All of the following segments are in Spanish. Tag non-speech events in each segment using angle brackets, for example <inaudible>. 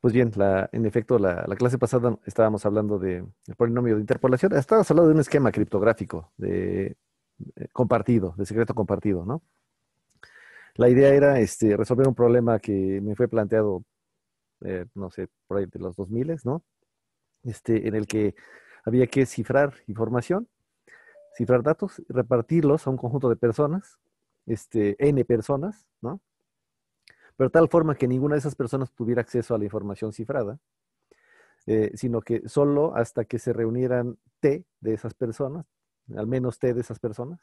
Pues bien, la, en efecto, la, clase pasada estábamos hablando de, del polinomio de interpolación. Estábamos hablando de un esquema criptográfico de, eh, compartido, de secreto compartido, ¿no? La idea era este, resolver un problema que me fue planteado, eh, no sé, por ahí de los 2000, ¿no? Este, en el que había que cifrar información, cifrar datos, repartirlos a un conjunto de personas, este, n personas, ¿no? pero tal forma que ninguna de esas personas tuviera acceso a la información cifrada, eh, sino que solo hasta que se reunieran T de esas personas, al menos T de esas personas,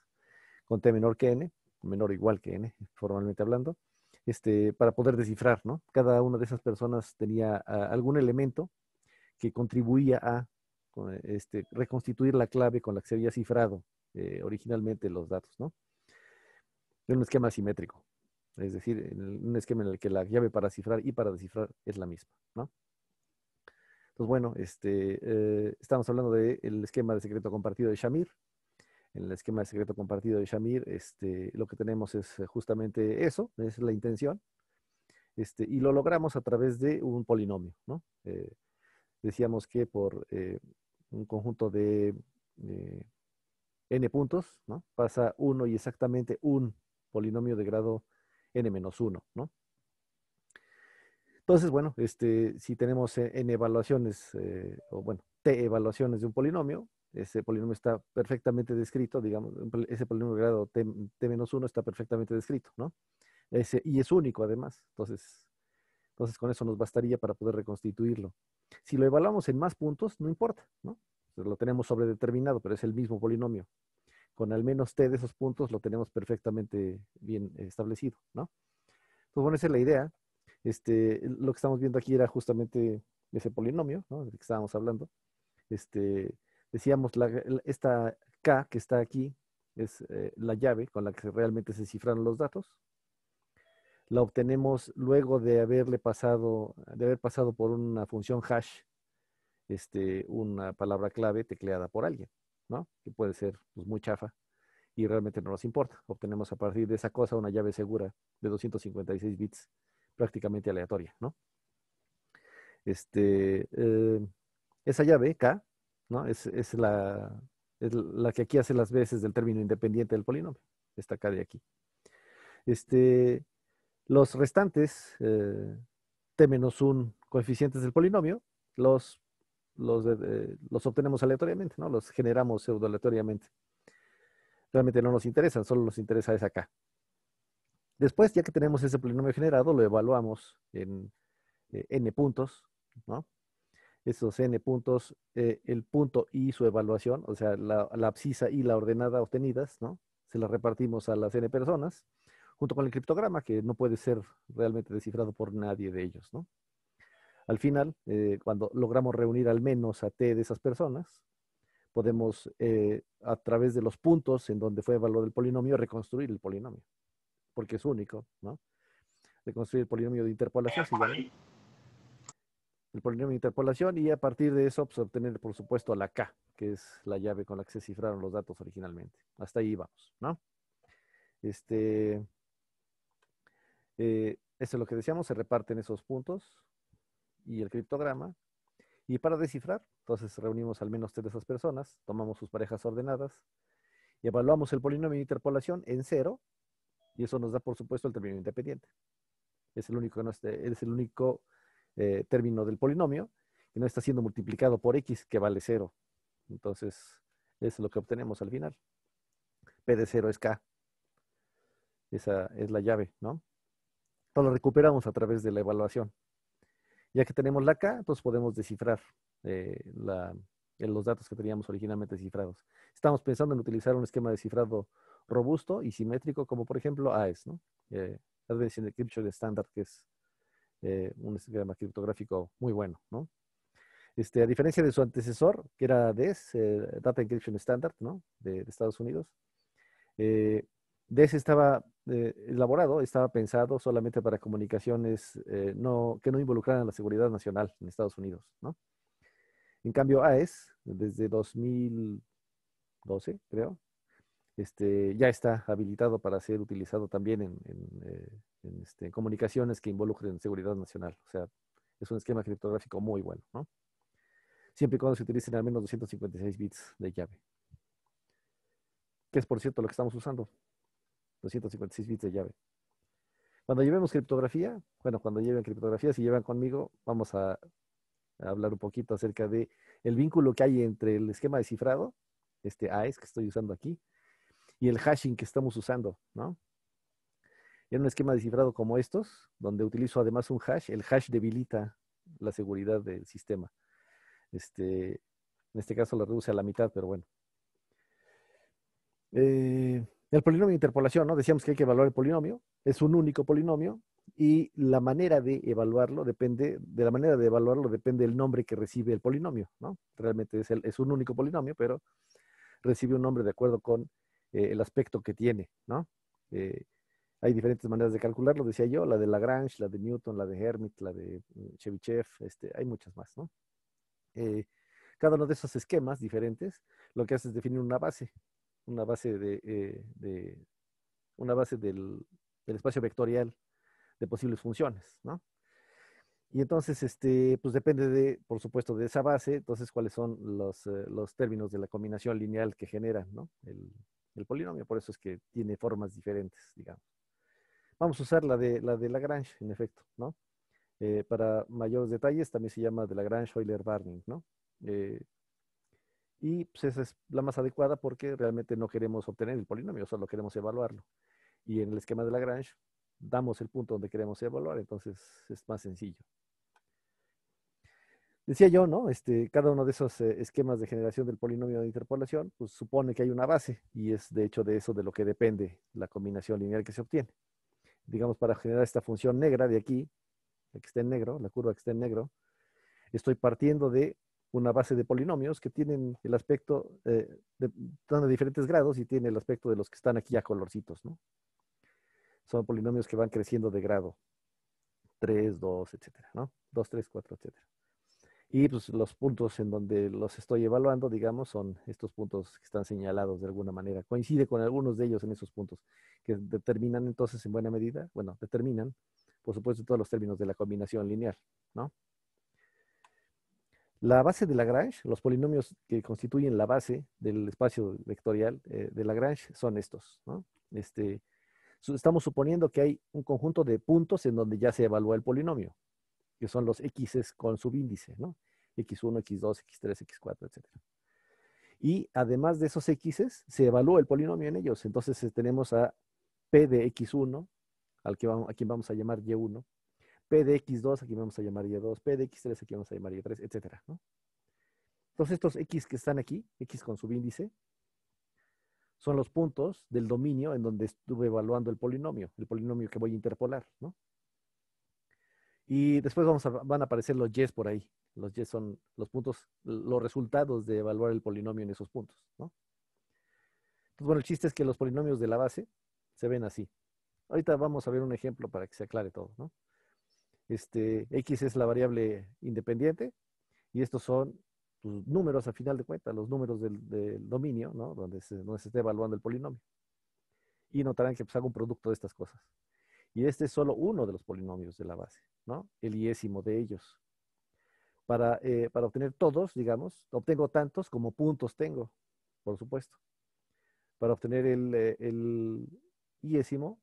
con T menor que N, menor o igual que N, formalmente hablando, este, para poder descifrar, ¿no? Cada una de esas personas tenía ah, algún elemento que contribuía a este, reconstituir la clave con la que se había cifrado eh, originalmente los datos, ¿no? En un esquema simétrico es decir, en un esquema en el que la llave para cifrar y para descifrar es la misma, ¿no? Entonces, pues bueno, este, eh, estamos hablando del esquema de secreto compartido de Shamir. En el esquema de secreto compartido de Shamir, este, lo que tenemos es justamente eso, es la intención, este, y lo logramos a través de un polinomio, ¿no? Eh, decíamos que por eh, un conjunto de n puntos, ¿no? Pasa uno y exactamente un polinomio de grado n-1, ¿no? Entonces, bueno, este, si tenemos eh, n evaluaciones, eh, o bueno, t evaluaciones de un polinomio, ese polinomio está perfectamente descrito, digamos, ese polinomio de grado t, 1 está perfectamente descrito, ¿no? y es único además, entonces, entonces con eso nos bastaría para poder reconstituirlo. Si lo evaluamos en más puntos, no importa, ¿no? lo tenemos sobredeterminado, pero es el mismo polinomio, con al menos T de esos puntos lo tenemos perfectamente bien establecido, ¿no? Entonces, pues bueno, esa es la idea. Este, lo que estamos viendo aquí era justamente ese polinomio, ¿no? Del que estábamos hablando. Este, decíamos, la, esta K que está aquí es eh, la llave con la que realmente se cifran los datos. La obtenemos luego de haberle pasado, de haber pasado por una función hash, este, una palabra clave tecleada por alguien. ¿no? Que puede ser pues, muy chafa y realmente no nos importa. Obtenemos a partir de esa cosa una llave segura de 256 bits prácticamente aleatoria, ¿no? Este, eh, esa llave K, ¿no? Es, la, que aquí hace las veces del término independiente del polinomio, esta K de aquí. Este, los restantes eh, T 1 coeficientes del polinomio los los, obtenemos aleatoriamente, ¿no? Los generamos pseudo aleatoriamente. Realmente no nos interesan, solo nos interesa es acá. Después, ya que tenemos ese polinomio generado, lo evaluamos en eh, n puntos, ¿no? Esos n puntos, eh, el punto y su evaluación, o sea, la, la abscisa y la ordenada obtenidas, ¿no? Se las repartimos a las n personas, junto con el criptograma, que no puede ser realmente descifrado por nadie de ellos, ¿no? Al final, eh, cuando logramos reunir al menos a T de esas personas, podemos, eh, a través de los puntos en donde fue evaluado el polinomio, reconstruir el polinomio, porque es único, ¿no? Reconstruir el polinomio de interpolación. el polinomio de interpolación y a partir de eso pues, obtener, por supuesto, la K, que es la llave con la que se cifraron los datos originalmente. Hasta ahí vamos, ¿no? Este, eh, eso es lo que decíamos, se reparten esos puntos y el criptograma, y para descifrar, entonces reunimos al menos tres de esas personas, tomamos sus parejas ordenadas, y evaluamos el polinomio de interpolación en cero, y eso nos da, por supuesto, el término independiente. Es el único, es el único eh, término del polinomio que no está siendo multiplicado por x, que vale cero. Entonces, es lo que obtenemos al final. P de cero es K. Esa es la llave, ¿no? Todo lo recuperamos a través de la evaluación. Ya que tenemos la K, entonces pues podemos descifrar eh, eh, los datos que teníamos originalmente cifrados Estamos pensando en utilizar un esquema de cifrado robusto y simétrico, como por ejemplo AES, ¿no? Eh, Encryption Standard, que es eh, un esquema criptográfico muy bueno, ¿no? Este, a diferencia de su antecesor, que era DES, Data Encryption Standard, ¿no? de Estados Unidos. DES e estaba elaborado estaba pensado solamente para comunicaciones eh, no, que no involucraran la seguridad nacional en Estados Unidos, En cambio, AES, desde 2012, creo, este, ya está habilitado para ser utilizado también eh, este, en, comunicaciones que involucren seguridad nacional. O sea, es un esquema criptográfico muy bueno, Siempre y cuando se utilicen al menos 256 bits de llave. Que es, por cierto, lo que estamos usando. 256 bits de llave. Cuando llevemos criptografía, bueno, cuando lleven criptografía, si llevan conmigo, vamos a, hablar un poquito acerca de el vínculo que hay entre el esquema de cifrado, este AES que estoy usando aquí, y el hashing que estamos usando, ¿no? En un esquema de cifrado como estos, donde utilizo además un hash, el hash debilita la seguridad del sistema. Este, en este caso lo reduce a la mitad, pero bueno. Eh, el polinomio de interpolación, ¿no? Decíamos que hay que evaluar el polinomio, es un único polinomio y la manera de evaluarlo depende, de la manera de evaluarlo depende del nombre que recibe el polinomio, ¿no? Realmente es, un único polinomio, pero recibe un nombre de acuerdo con eh, el aspecto que tiene, ¿no? Eh, hay diferentes maneras de calcularlo, decía yo, la de Lagrange, la de Newton, la de Hermit, la de mm, Chebyshev, este, hay muchas más, ¿no? Eh, cada uno de esos esquemas diferentes lo que hace es definir una base una base de, eh, una base del, espacio vectorial de posibles funciones, ¿no? Y entonces, este, pues depende de, por supuesto, de esa base, entonces cuáles son los, eh, términos de la combinación lineal que generan, ¿no? El, polinomio, por eso es que tiene formas diferentes, digamos. Vamos a usar la de, la de Lagrange, en efecto, ¿no? Eh, para mayores detalles también se llama de Lagrange-Euler-Barning, ¿no? Y pues esa es la más adecuada porque realmente no queremos obtener el polinomio, solo queremos evaluarlo. Y en el esquema de Lagrange damos el punto donde queremos evaluar, entonces es más sencillo. Decía yo, ¿no? Este, cada uno de esos eh, esquemas de generación del polinomio de interpolación, pues supone que hay una base y es de hecho de eso de lo que depende la combinación lineal que se obtiene. Digamos, para generar esta función negra de aquí, la que está en negro, la curva que está en negro, estoy partiendo de una base de polinomios que tienen el aspecto, eh, de, de diferentes grados y tiene el aspecto de los que están aquí a colorcitos, ¿no? Son polinomios que van creciendo de grado. 3, 2, etcétera, ¿no? 2, 3, 4, etcétera. Y pues los puntos en donde los estoy evaluando, digamos, son estos puntos que están señalados de alguna manera. Coincide con algunos de ellos en esos puntos, que determinan entonces en buena medida, bueno, determinan, por supuesto, todos los términos de la combinación lineal, ¿no? La base de Lagrange, los polinomios que constituyen la base del espacio vectorial eh, de Lagrange son estos. Este, estamos suponiendo que hay un conjunto de puntos en donde ya se evalúa el polinomio, que son los x con subíndice, ¿no? x1, x2, x3, x4, etc. Y además de esos x, se evalúa el polinomio en ellos. Entonces eh, tenemos a p de x1, al que a quien vamos a llamar y1, de x 2 aquí vamos a llamar Y2, x 3 aquí vamos a llamar Y3, etcétera, Entonces, estos X que están aquí, X con subíndice, son los puntos del dominio en donde estuve evaluando el polinomio, el polinomio que voy a interpolar, ¿no? Y después vamos van a aparecer los y's por ahí. Los yes son los puntos, los resultados de evaluar el polinomio en esos puntos, ¿no? Entonces, bueno, el chiste es que los polinomios de la base se ven así. Ahorita vamos a ver un ejemplo para que se aclare todo, ¿no? este, X es la variable independiente y estos son tus pues, números a final de cuentas, los números del, dominio, ¿no? Donde se, está evaluando el polinomio. Y notarán que pues, hago un producto de estas cosas. Y este es solo uno de los polinomios de la base, ¿no? El iésimo de ellos. Para, eh, obtener todos, digamos, obtengo tantos como puntos tengo, por supuesto. Para obtener el, eh, el iésimo,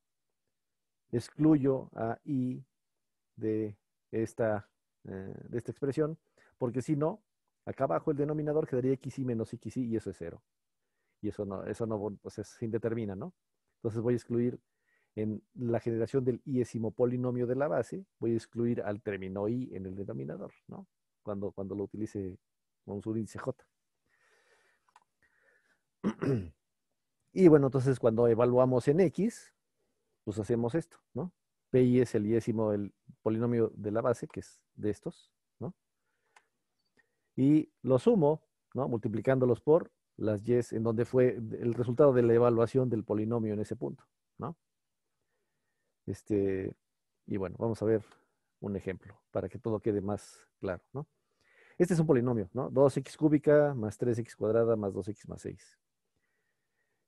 excluyo a i de esta, eh, de esta expresión, porque si no, acá abajo el denominador quedaría xy menos xy y eso es cero. Y eso no, eso no, pues es indetermina, ¿no? Entonces voy a excluir en la generación del yésimo polinomio de la base, voy a excluir al término i en el denominador, ¿no? Cuando, cuando lo utilice con su índice j. <clears throat> Y bueno, entonces cuando evaluamos en x, pues hacemos esto, ¿no? pi es el yésimo del polinomio de la base, que es de estos, ¿no? Y lo sumo, ¿no? Multiplicándolos por las y en donde fue el resultado de la evaluación del polinomio en ese punto, ¿no? Este, y bueno, vamos a ver un ejemplo para que todo quede más claro, ¿no? Este es un polinomio, ¿no? 2x cúbica más 3x cuadrada más 2x más 6.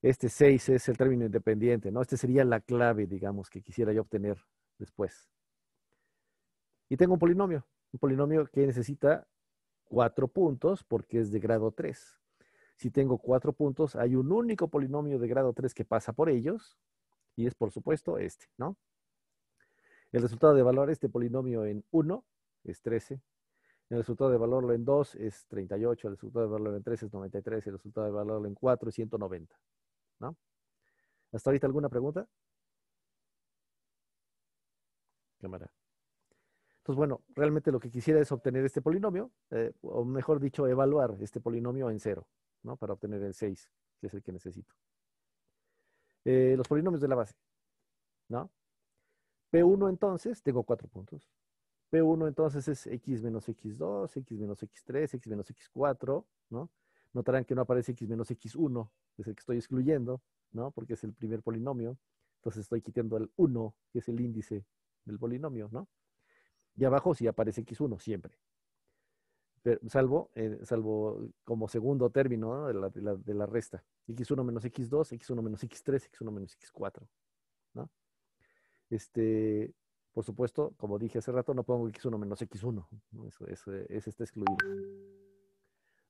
Este 6 es el término independiente, ¿no? Este sería la clave, digamos, que quisiera yo obtener después. Y tengo un polinomio, un polinomio que necesita cuatro puntos porque es de grado 3. Si tengo cuatro puntos, hay un único polinomio de grado 3 que pasa por ellos y es, por supuesto, este, ¿no? El resultado de evaluar este polinomio en 1 es 13. El resultado de evaluarlo en 2 es 38. El resultado de evaluarlo en 3 es 93. El resultado de evaluarlo en 4 es 190, ¿no? ¿Hasta ahorita alguna pregunta? Cámara. Entonces, pues, bueno, realmente lo que quisiera es obtener este polinomio, eh, o mejor dicho, evaluar este polinomio en cero, ¿no? Para obtener el 6, que es el que necesito. Eh, los polinomios de la base, ¿no? P1 entonces, tengo cuatro puntos. P1 entonces es x menos x2, x menos x3, x menos x4, ¿no? Notarán que no aparece x menos x1, es el que estoy excluyendo, ¿no? Porque es el primer polinomio. Entonces estoy quitando el 1, que es el índice del polinomio, ¿no? Y abajo sí aparece X1 siempre. salvo, eh, salvo como segundo término de, la, resta. X1 menos X2, X1 menos X3, X1 menos X4. Este, por supuesto, como dije hace rato, no pongo X1 menos X1. Eso, está excluido.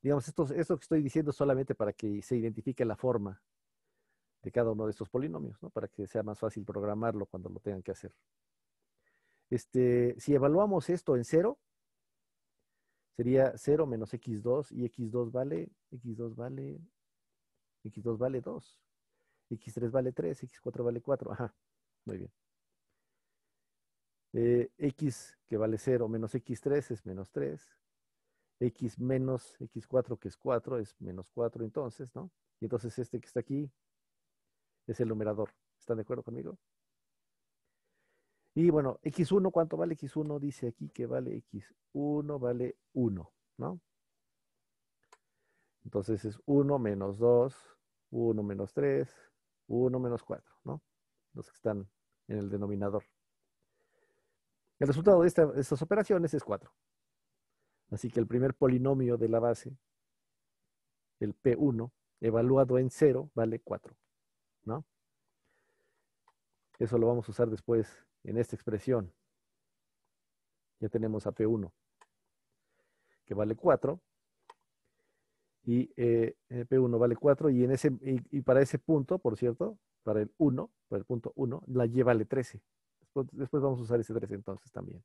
Digamos, esto, esto que estoy diciendo es solamente para que se identifique la forma de cada uno de estos polinomios, ¿no? para que sea más fácil programarlo cuando lo tengan que hacer. Este, si evaluamos esto en 0, sería 0 menos x2 y x2 vale, x2 vale, x2 vale 2, x3 vale 3, x4 vale 4, ajá, muy bien. x eh, que vale 0 menos x3 es menos 3, x menos x4 que es 4 es menos 4 entonces, ¿no? Y entonces este que está aquí es el numerador, ¿están de acuerdo conmigo? Y bueno, X1, ¿cuánto vale X1? Dice aquí que vale X1, vale 1, ¿no? Entonces es 1 menos 2, 1 menos 3, 1 menos 4, ¿no? Los que están en el denominador. El resultado de, estas operaciones es 4. Así que el primer polinomio de la base, el P1, evaluado en 0, vale 4, ¿no? Eso lo vamos a usar después en esta expresión. Ya tenemos a P1, que vale 4. Y eh, eh, P1 vale 4. Y, en ese, y, para ese punto, por cierto, para el 1, para el punto 1, la Y vale 13. Después, vamos a usar ese 13 entonces también.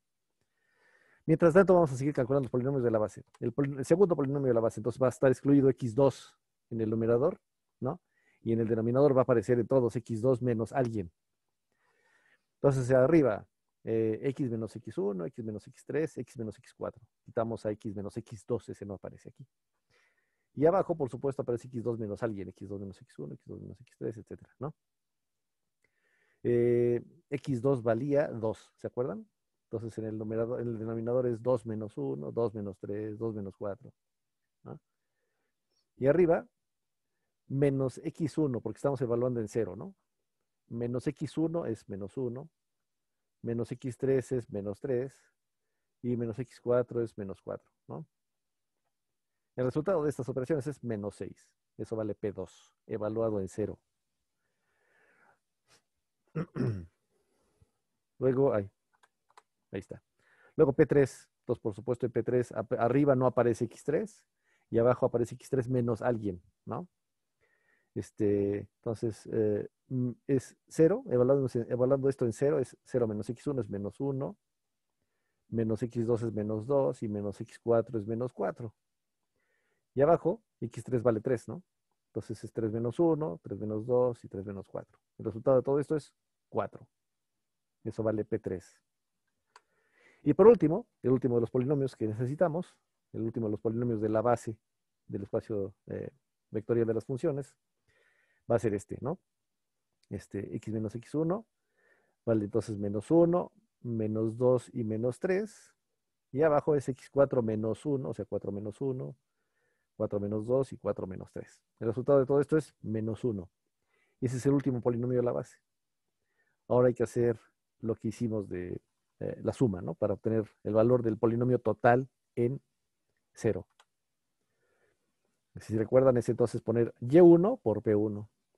Mientras tanto, vamos a seguir calculando los polinomios de la base. El, el, segundo polinomio de la base, entonces va a estar excluido x2 en el numerador, ¿no? Y en el denominador va a aparecer en todos x2 menos alguien. Entonces, arriba, eh, x menos x1, x menos x3, x menos x4. Quitamos a x menos x2, ese no aparece aquí. Y abajo, por supuesto, aparece x2 menos alguien, x2 menos x1, x2 menos x3, etc. ¿no? Eh, x2 valía 2, ¿se acuerdan? Entonces, en el, numerador, en el denominador es 2 menos 1, 2 menos 3, 2 menos 4. ¿no? Y arriba, menos x1, porque estamos evaluando en 0, ¿no? menos x1 es menos 1, menos x3 es menos 3 y menos x4 es menos 4, ¿no? El resultado de estas operaciones es menos 6. Eso vale P2, evaluado en 0. <clears throat> Luego, ahí, ahí está. Luego P3, entonces por supuesto en P3 arriba no aparece X3 y abajo aparece X3 menos alguien, ¿no? Este, entonces, eh, mm, es 0, evaluando, esto en 0 es 0 menos x1 es menos 1, menos x2 es menos 2 y menos x4 es menos 4. Y abajo, x3 vale 3, ¿no? Entonces es 3 menos 1, 3 menos 2 y 3 menos 4. El resultado de todo esto es 4. Eso vale P3. Y por último, el último de los polinomios que necesitamos, el último de los polinomios de la base del espacio eh, vectorial de las funciones, va a ser este, ¿no? Este x menos x1, vale entonces menos 1, menos 2 y menos 3. Y abajo es x4 menos 1, o sea, 4 menos 1, 4 menos 2 y 4 menos 3. El resultado de todo esto es menos 1. Y ese es el último polinomio de la base. Ahora hay que hacer lo que hicimos de eh, la suma, ¿no? Para obtener el valor del polinomio total en 0. Si recuerdan, es entonces poner y1 por p1.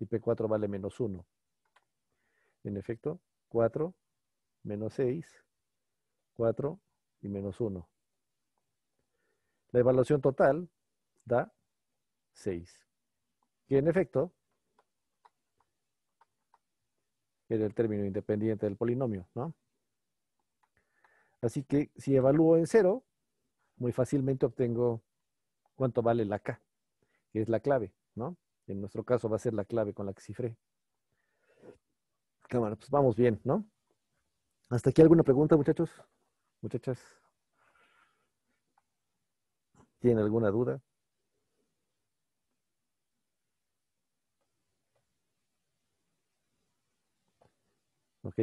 y P4 vale menos 1. En efecto, 4 menos 6, 4 y menos 1. La evaluación total da 6. Que en efecto, era el término independiente del polinomio, ¿no? Así que si evalúo en 0, muy fácilmente obtengo cuánto vale la K, que es la clave, ¿no? En nuestro caso va a ser la clave con la que cifré. Cámara, pues vamos bien, ¿no? ¿Hasta aquí alguna pregunta, muchachos? Muchachas. ¿Tienen alguna duda? Ok.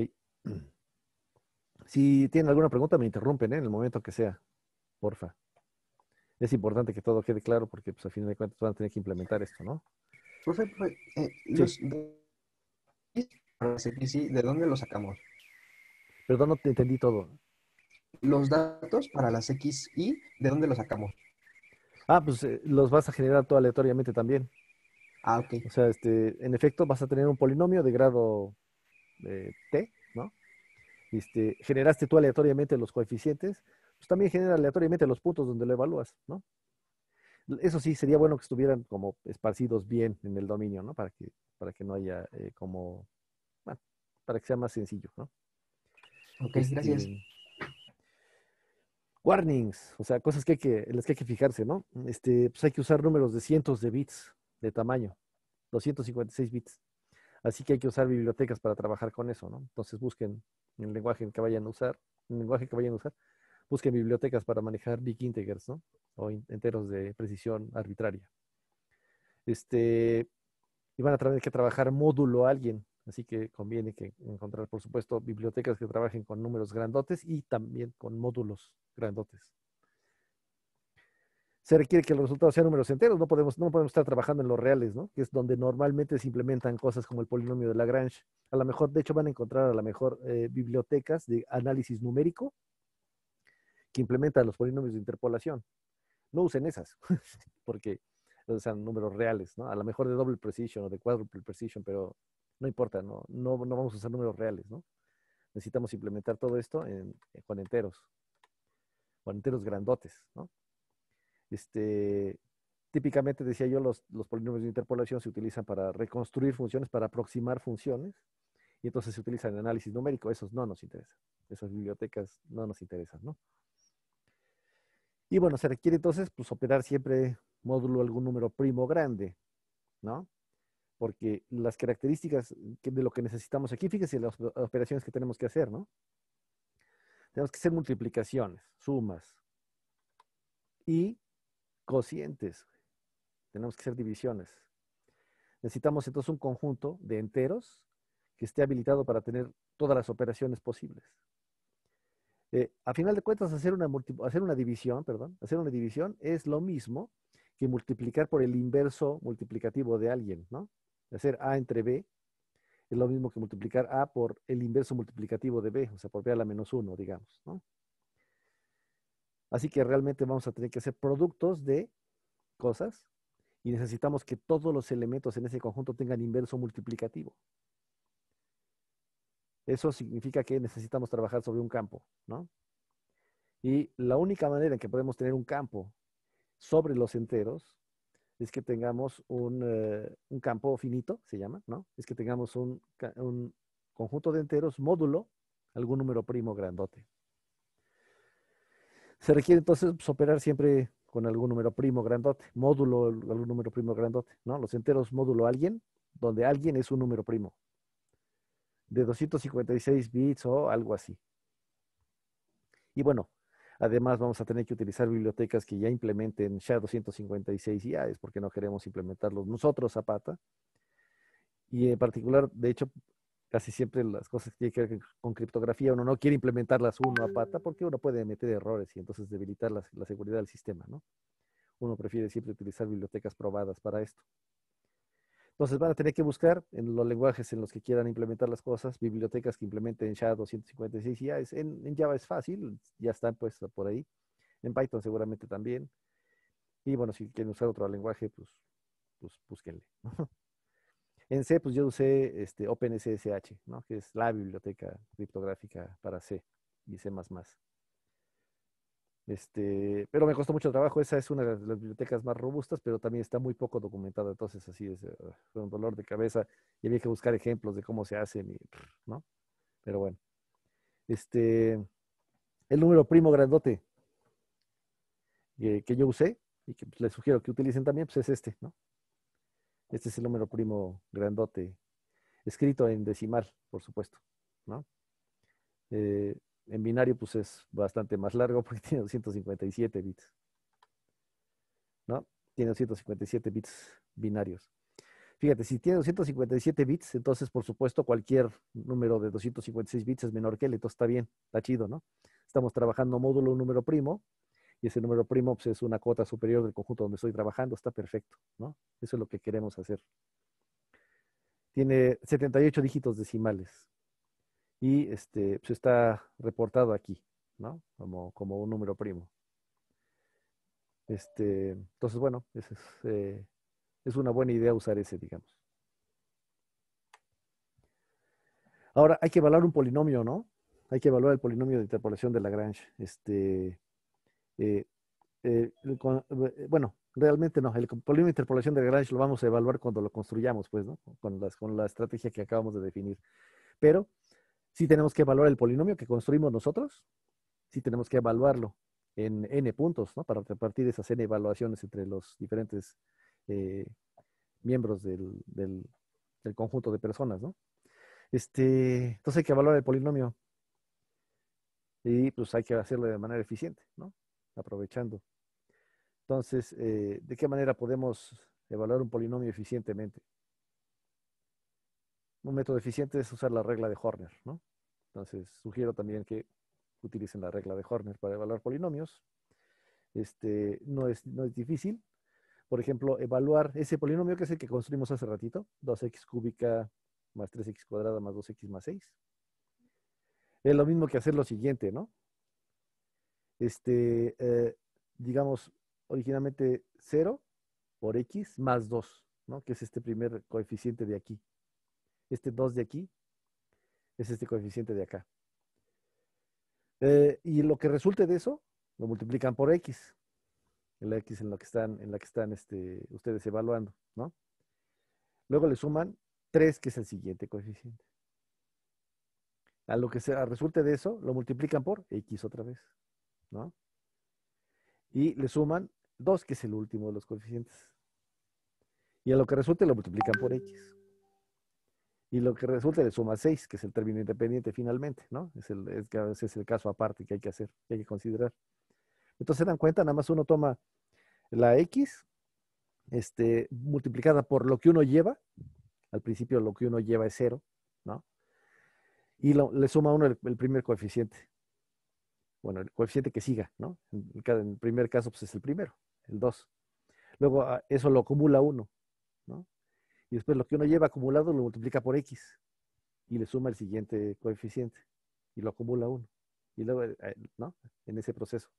Si tienen alguna pregunta, me interrumpen ¿eh? en el momento que sea, porfa. Es importante que todo quede claro porque, pues, a fin de cuentas, van a tener que implementar esto, ¿no? Profe, eh, para las X, Y, ¿de dónde los sacamos? Perdón, no te entendí todo. Los datos para las X, Y, ¿de dónde los sacamos? Ah, pues eh, los vas a generar tú aleatoriamente también. Ah, ok. O sea, este, en efecto, vas a tener un polinomio de grado eh, T, ¿no? Este, generaste tú aleatoriamente los coeficientes, pues también genera aleatoriamente los puntos donde lo evalúas, ¿no? Eso sí, sería bueno que estuvieran como esparcidos bien en el dominio, ¿no? Para que, para que no haya eh, como, bueno, para que sea más sencillo, ¿no? Ok, gracias. Este, warnings, o sea, cosas que que, en las que hay que fijarse, ¿no? Este, pues hay que usar números de cientos de bits de tamaño, 256 bits. Así que hay que usar bibliotecas para trabajar con eso, ¿no? Entonces busquen el lenguaje que vayan a usar, el lenguaje que vayan a usar, busquen bibliotecas para manejar big integers, ¿no? O enteros de precisión arbitraria. Este, y van a tener que trabajar módulo a alguien, así que conviene que encontrar, por supuesto, bibliotecas que trabajen con números grandotes y también con módulos grandotes. Se requiere que los resultados sean números enteros, no podemos, no podemos estar trabajando en los reales, ¿no? Que es donde normalmente se implementan cosas como el polinomio de Lagrange. A lo mejor, de hecho, van a encontrar a lo mejor eh, bibliotecas de análisis numérico implementan los polinomios de interpolación. No usen esas, <laughs> porque usan números reales, ¿no? A lo mejor de doble precision o de cuádruple precision, pero no importa, no, no, vamos a usar números reales, ¿no? Necesitamos implementar todo esto en, con enteros, con enteros grandotes, ¿no? Este, típicamente decía yo, los, los, polinomios de interpolación se utilizan para reconstruir funciones, para aproximar funciones, y entonces se utilizan en análisis numérico. Esos no nos interesan. Esas bibliotecas no nos interesan, ¿no? Y bueno, se requiere entonces pues, operar siempre módulo algún número primo grande, ¿no? Porque las características de lo que necesitamos aquí, fíjese las operaciones que tenemos que hacer, ¿no? Tenemos que hacer multiplicaciones, sumas y cocientes. Tenemos que hacer divisiones. Necesitamos entonces un conjunto de enteros que esté habilitado para tener todas las operaciones posibles. Eh, a final de cuentas, hacer una, hacer una división, perdón, hacer una división es lo mismo que multiplicar por el inverso multiplicativo de alguien, ¿no? Hacer A entre B es lo mismo que multiplicar A por el inverso multiplicativo de B, o sea, por B a la menos 1, digamos, ¿no? Así que realmente vamos a tener que hacer productos de cosas y necesitamos que todos los elementos en ese conjunto tengan inverso multiplicativo. Eso significa que necesitamos trabajar sobre un campo, ¿no? Y la única manera en que podemos tener un campo sobre los enteros es que tengamos un, eh, campo finito, se llama, ¿no? Es que tengamos un, conjunto de enteros, módulo, algún número primo grandote. Se requiere entonces pues, operar siempre con algún número primo grandote, módulo, algún número primo grandote, ¿no? Los enteros módulo alguien, donde alguien es un número primo, de 256 bits o algo así. Y bueno, además vamos a tener que utilizar bibliotecas que ya implementen SHA-256 y AES porque no queremos implementarlos nosotros a pata. Y en particular, de hecho, casi siempre las cosas que tienen que ver con criptografía, uno no quiere implementarlas uno a pata porque uno puede meter errores y entonces debilitar la, la seguridad del sistema, ¿no? Uno prefiere siempre utilizar bibliotecas probadas para esto. Entonces van a tener que buscar en los lenguajes en los que quieran implementar las cosas, bibliotecas que implementen SHA 256 y es, en, Java es fácil, ya están puesto por ahí. En Python seguramente también. Y bueno, si quieren usar otro lenguaje, pues, pues búsquenle. <laughs> en C, pues yo usé este, OpenSSH, ¿no? que es la biblioteca criptográfica para C y C++. Este, pero me costó mucho trabajo, esa es una de las bibliotecas más robustas, pero también está muy poco documentada, entonces así es, eh, fue un dolor de cabeza y había que buscar ejemplos de cómo se hacen, ¿no? Pero bueno. Este, el número primo grandote que yo usé y que pues, les sugiero que utilicen también, pues es este, ¿no? Este es el número primo grandote, escrito en decimal, por supuesto, ¿no? Eh, en binario, pues es bastante más largo <laughs> porque tiene 257 bits. ¿No? Tiene 257 bits binarios. Fíjate, si tiene 257 bits, entonces por supuesto cualquier número de 256 bits es menor que él, entonces está bien, está chido, ¿no? Estamos trabajando módulo número primo y ese número primo pues, es una cuota superior del conjunto donde estoy trabajando, está perfecto, ¿no? Eso es lo que queremos hacer. Tiene 78 dígitos decimales y este, pues, está reportado aquí, ¿no? Como, un número primo. Este, entonces, bueno, eh, es, una buena idea usar ese, digamos. Ahora, hay que evaluar un polinomio, ¿no? Hay que evaluar el polinomio de interpolación de Lagrange. Este, eh, eh, bueno, realmente no. El polinomio de interpolación de Lagrange lo vamos a evaluar cuando lo construyamos, pues, ¿no? Con, con la estrategia que acabamos de definir. Pero si tenemos que evaluar el polinomio que construimos nosotros, si tenemos que evaluarlo en n puntos, ¿no? Para repartir esas n evaluaciones entre los diferentes eh, miembros del, conjunto de personas, ¿no? Este, entonces hay que evaluar el polinomio y pues hay que hacerlo de manera eficiente, ¿no? Aprovechando. Entonces, eh, ¿de qué manera podemos evaluar un polinomio eficientemente? un método eficiente es usar la regla de Horner, ¿no? Entonces, sugiero también que utilicen la regla de Horner para evaluar polinomios. Este, no, es, es difícil. Por ejemplo, evaluar ese polinomio que es el que construimos hace ratito, 2x cúbica más 3x cuadrada más 2x más 6. Es lo mismo que hacer lo siguiente, ¿no? Este, eh, digamos, originalmente 0 por x más 2, ¿no? Que es este primer coeficiente de aquí. Este 2 de aquí es este coeficiente de acá. Eh, y lo que resulte de eso, lo multiplican por X. El X en la que están, en la que están este, ustedes evaluando, ¿no? Luego le suman 3, que es el siguiente coeficiente. A lo que sea, resulte de eso, lo multiplican por X otra vez, ¿no? Y le suman 2, que es el último de los coeficientes. Y a lo que resulte lo multiplican por X y lo que resulta le suma 6, que es el término independiente finalmente, ¿no? Es el, es, ese es el caso aparte que hay que hacer, que hay que considerar. Entonces se dan cuenta, nada más uno toma la X este, multiplicada por lo que uno lleva, al principio lo que uno lleva es 0, ¿no? Y le suma uno el, primer coeficiente. Bueno, el coeficiente que siga, ¿no? En, el primer caso, pues es el primero, el 2. Luego ah, eso lo acumula uno y después lo que uno lleva acumulado lo multiplica por X y le suma el siguiente coeficiente y lo acumula uno. Y luego, eh, eh, ¿no? En ese proceso.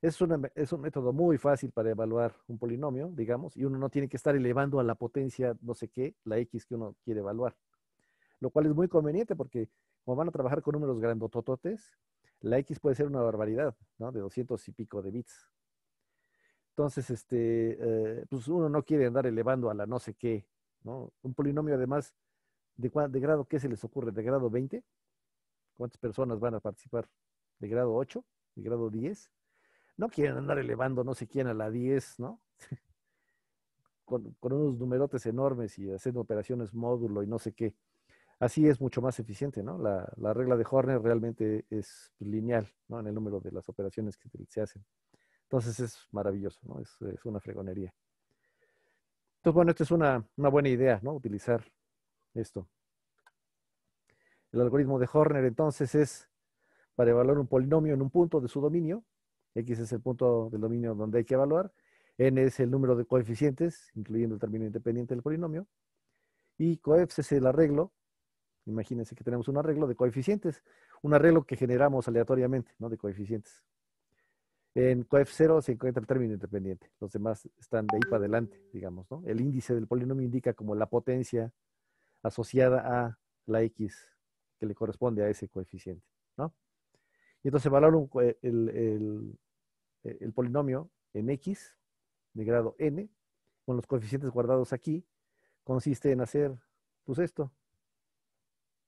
Es, es un método muy fácil para evaluar un polinomio, digamos, y uno no tiene que estar elevando a la potencia no sé qué, la X que uno quiere evaluar. Lo cual es muy conveniente porque como van a trabajar con números grandotototes, la X puede ser una barbaridad, ¿no? De 200 y pico de bits. Entonces, este, eh, pues uno no quiere andar elevando a la no sé qué, ¿no? Un polinomio, además, ¿de, grado qué se les ocurre? ¿De grado 20? ¿Cuántas personas van a participar? ¿De grado 8? ¿De grado 10? No quieren andar elevando no sé quién a la 10, ¿no? <laughs> Con, unos numerotes enormes y haciendo operaciones módulo y no sé qué. Así es mucho más eficiente, ¿no? La, la regla de Horner realmente es lineal, ¿no? En el número de las operaciones que se hacen. Entonces es maravilloso, ¿no? Es, una fregonería. Entonces, bueno, esto es una, una buena idea, ¿no? Utilizar esto. El algoritmo de Horner entonces es para evaluar un polinomio en un punto de su dominio. X es el punto del dominio donde hay que evaluar. N es el número de coeficientes, incluyendo el término independiente del polinomio. Y coefs es el arreglo. Imagínense que tenemos un arreglo de coeficientes, un arreglo que generamos aleatoriamente, ¿no? De coeficientes. En coef 0 se encuentra el término independiente. Los demás están de ahí para adelante, digamos, ¿no? El índice del polinomio indica como la potencia asociada a la x que le corresponde a ese coeficiente, ¿no? Y entonces valoro el, el polinomio en x de grado n con los coeficientes guardados aquí consiste en hacer, pues esto,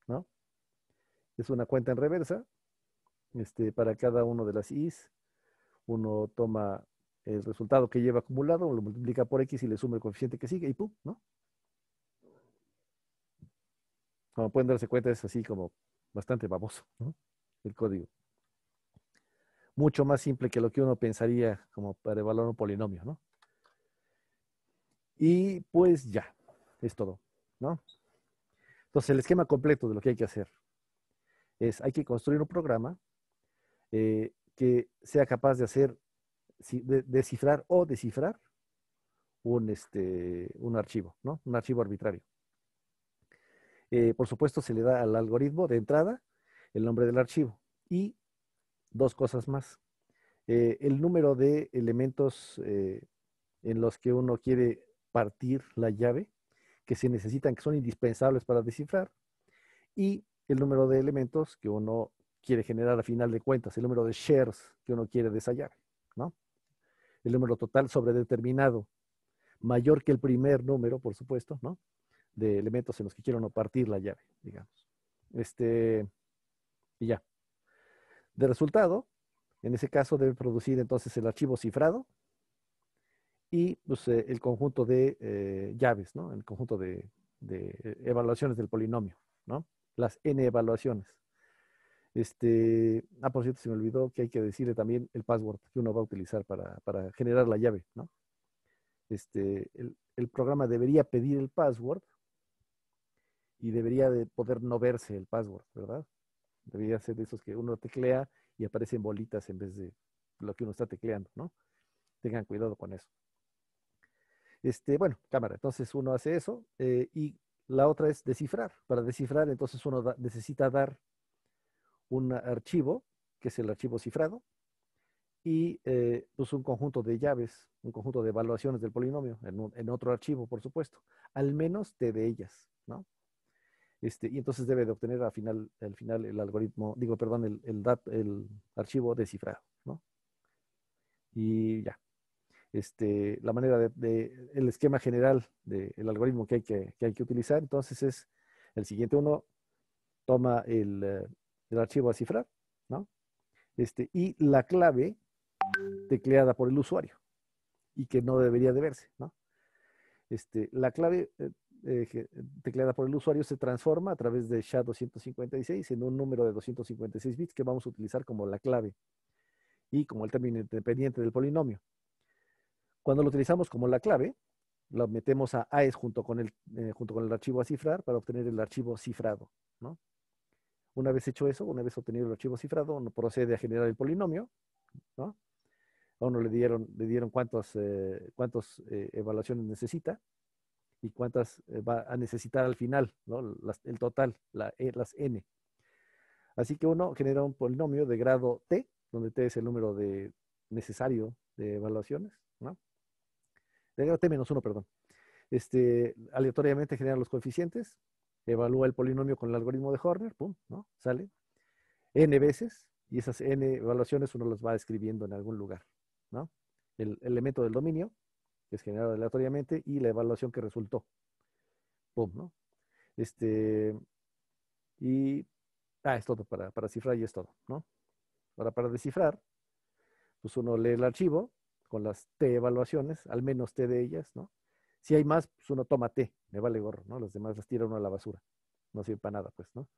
¿no? Es una cuenta en reversa este, para cada uno de las i's uno toma el resultado que lleva acumulado, lo multiplica por X y le suma el coeficiente que sigue y ¡pum! ¿no? Como pueden darse cuenta, es así como bastante baboso ¿no? el código. Mucho más simple que lo que uno pensaría como para evaluar un polinomio, ¿no? Y pues ya, es todo, ¿no? Entonces, el esquema completo de lo que hay que hacer es, hay que construir un programa eh, que sea capaz de hacer, de, descifrar o descifrar un, este, un archivo, ¿no? Un archivo arbitrario. Eh, por supuesto, se le da al algoritmo de entrada el nombre del archivo y dos cosas más. Eh, el número de elementos eh, en los que uno quiere partir la llave, que se necesitan, que son indispensables para descifrar, y el número de elementos que uno quiere generar a final de cuentas, el número de shares que uno quiere de esa llave, ¿no? El número total sobredeterminado, mayor que el primer número, por supuesto, ¿no? De elementos en los que quiero no partir la llave, digamos. Este, y ya. De resultado, en ese caso debe producir entonces el archivo cifrado y pues, eh, el conjunto de eh, llaves, ¿no? El conjunto de evaluaciones del polinomio, ¿no? Las n evaluaciones. Este, ah, por cierto, se me olvidó que hay que decirle también el password que uno va a utilizar para, generar la llave, ¿no? Este, el, programa debería pedir el password y debería de poder no verse el password, ¿verdad? Debería ser de esos que uno teclea y aparecen bolitas en vez de lo que uno está tecleando, ¿no? Tengan cuidado con eso. Este, bueno, cámara, entonces uno hace eso eh, y la otra es descifrar. Para descifrar, entonces uno necesita dar un archivo, que es el archivo cifrado, y eh, pues un conjunto de llaves, un conjunto de evaluaciones del polinomio, en, otro archivo, por supuesto, al menos T de ellas, ¿no? Este, y entonces debe de obtener al final, al final el algoritmo, digo, perdón, el, el, el archivo descifrado, ¿no? Y ya. Este, la manera de, el esquema general del algoritmo que hay que hay que utilizar, entonces es el siguiente uno toma el, eh, el archivo a cifrar, ¿no? Este, y la clave tecleada por el usuario y que no debería de verse, ¿no? Este, la clave eh, eh, tecleada por el usuario se transforma a través de SHA-256 en un número de 256 bits que vamos a utilizar como la clave y como el término independiente del polinomio. Cuando lo utilizamos como la clave, lo metemos a AES junto con el, eh, junto con el archivo a cifrar para obtener el archivo cifrado, ¿no? Una vez hecho eso, una vez obtenido el archivo cifrado, uno procede a generar el polinomio, ¿no? A uno le dieron, le dieron cuántas eh, eh, evaluaciones necesita y cuántas eh, va a necesitar al final, ¿no? el total, e, las n. Así que uno genera un polinomio de grado t, donde t es el número de necesario de evaluaciones, ¿no? De grado t menos 1, perdón. Este, aleatoriamente genera los coeficientes, evalúa el polinomio con el algoritmo de Horner, pum, ¿no? Sale n veces y esas n evaluaciones uno las va escribiendo en algún lugar, ¿no? El elemento del dominio, que es generado aleatoriamente, y la evaluación que resultó. Pum, ¿no? Este, y, ah, es todo, para, para cifrar y es todo, ¿no? Ahora, para descifrar, pues uno lee el archivo con las t evaluaciones, al menos t de ellas, ¿no? Si hay más, pues uno toma T, me vale gorro, ¿no? Los demás las tira uno a la basura, no sirve para nada, pues, ¿no?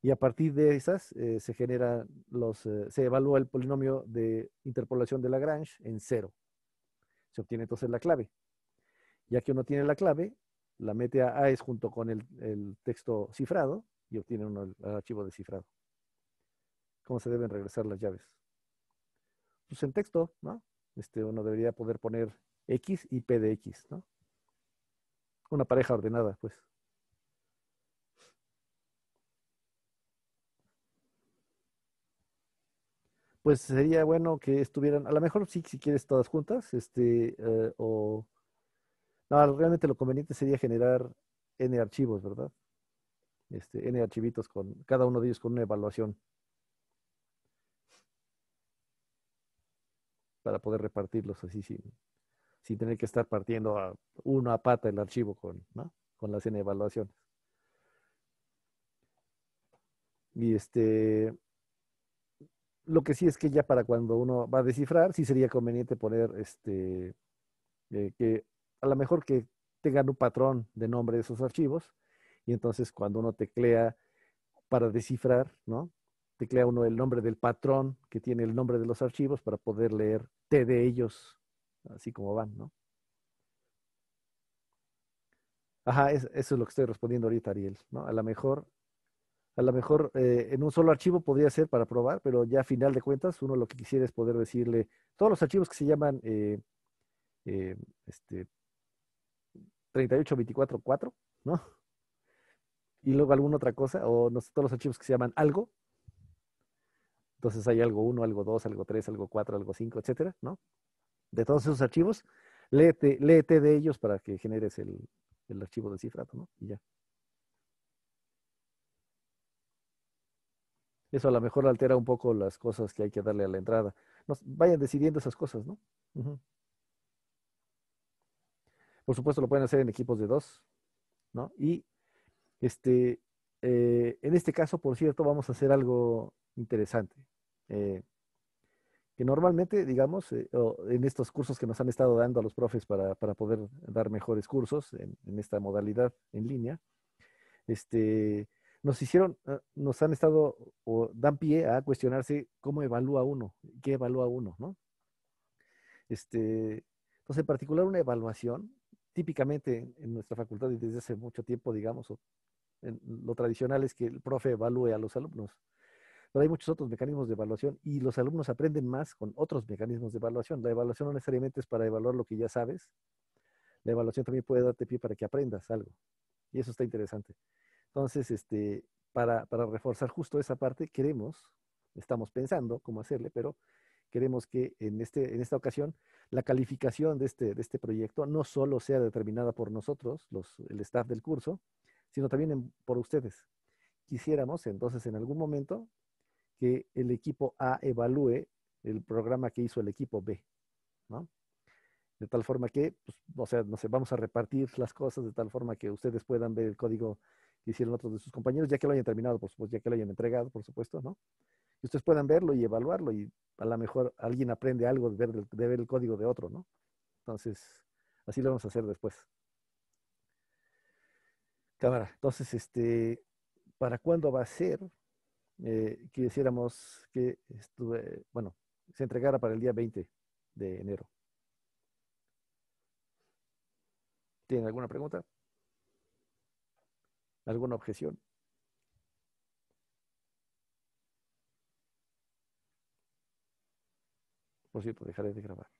Y a partir de esas eh, se genera los, eh, se evalúa el polinomio de interpolación de Lagrange en cero. Se obtiene entonces la clave. Ya que uno tiene la clave, la mete a AES junto con el, texto cifrado y obtiene uno el, archivo descifrado. ¿Cómo se deben regresar las llaves? Pues en texto, ¿no? Este, uno debería poder poner X y P de X, ¿no? una pareja ordenada, pues. Pues sería bueno que estuvieran, a lo mejor sí, si quieres todas juntas, este, eh, o... No, realmente lo conveniente sería generar N archivos, ¿verdad? Este, N archivitos con cada uno de ellos con una evaluación. Para poder repartirlos así sin, sí sin tener que estar partiendo uno a pata el archivo con, con las N evaluaciones. Y este, lo que sí es que ya para cuando uno va a descifrar, sí sería conveniente poner este, eh, que a lo mejor que tengan un patrón de nombre de esos archivos, y entonces cuando uno teclea para descifrar, ¿no? Teclea uno el nombre del patrón que tiene el nombre de los archivos para poder leer T de ellos así como van, ¿no? Ajá, eso es lo que estoy respondiendo ahorita, Ariel, ¿no? A lo mejor, a lo mejor eh, en un solo archivo podría ser para probar, pero ya a final de cuentas uno lo que quisiera es poder decirle todos los archivos que se llaman eh, eh, este, 38244, ¿no? Y luego alguna otra cosa, o no sé, todos los archivos que se llaman algo. Entonces hay algo 1, algo 2, algo 3, algo 4, algo 5, etcétera, ¿no? de todos esos archivos, léete, léete de ellos para que generes el, el archivo de cifrado, ¿no? Y ya. Eso a lo mejor altera un poco las cosas que hay que darle a la entrada. Nos, vayan decidiendo esas cosas, ¿no? Por supuesto, lo pueden hacer en equipos de dos, ¿no? Y este, eh, en este caso, por cierto, vamos a hacer algo interesante. Eh, que normalmente, digamos, eh, en estos cursos que nos han estado dando a los profes para, para poder dar mejores cursos en, esta modalidad en línea, este, nos hicieron, eh, nos han estado o dan pie a cuestionarse cómo evalúa uno, qué evalúa uno, ¿no? Este, entonces, pues, en particular, una evaluación, típicamente en nuestra facultad y desde hace mucho tiempo, digamos, lo tradicional es que el profe evalúe a los alumnos pero hay muchos otros mecanismos de evaluación y los alumnos aprenden más con otros mecanismos de evaluación. La evaluación no necesariamente es para evaluar lo que ya sabes, la evaluación también puede darte pie para que aprendas algo y eso está interesante. Entonces, este, para, para reforzar justo esa parte, queremos, estamos pensando cómo hacerle, pero queremos que en, este, en esta ocasión la calificación de este, de este proyecto no solo sea determinada por nosotros, los, el staff del curso, sino también por ustedes. Quisiéramos entonces en algún momento que el equipo A evalúe el programa que hizo el equipo B, ¿no? De tal forma que, pues, o sea, no sé, vamos a repartir las cosas de tal forma que ustedes puedan ver el código que hicieron otros de sus compañeros, ya que lo hayan terminado, por supuesto, ya que lo hayan entregado, por supuesto, ¿no? Y ustedes puedan verlo y evaluarlo y a lo mejor alguien aprende algo de ver, de ver el código de otro, ¿no? Entonces, así lo vamos a hacer después. Cámara, entonces, este, ¿para cuándo va a ser? Eh, quisiéramos que estuve, bueno, se entregara para el día 20 de enero. ¿Tienen alguna pregunta? ¿Alguna objeción? Por cierto, dejaré de grabar.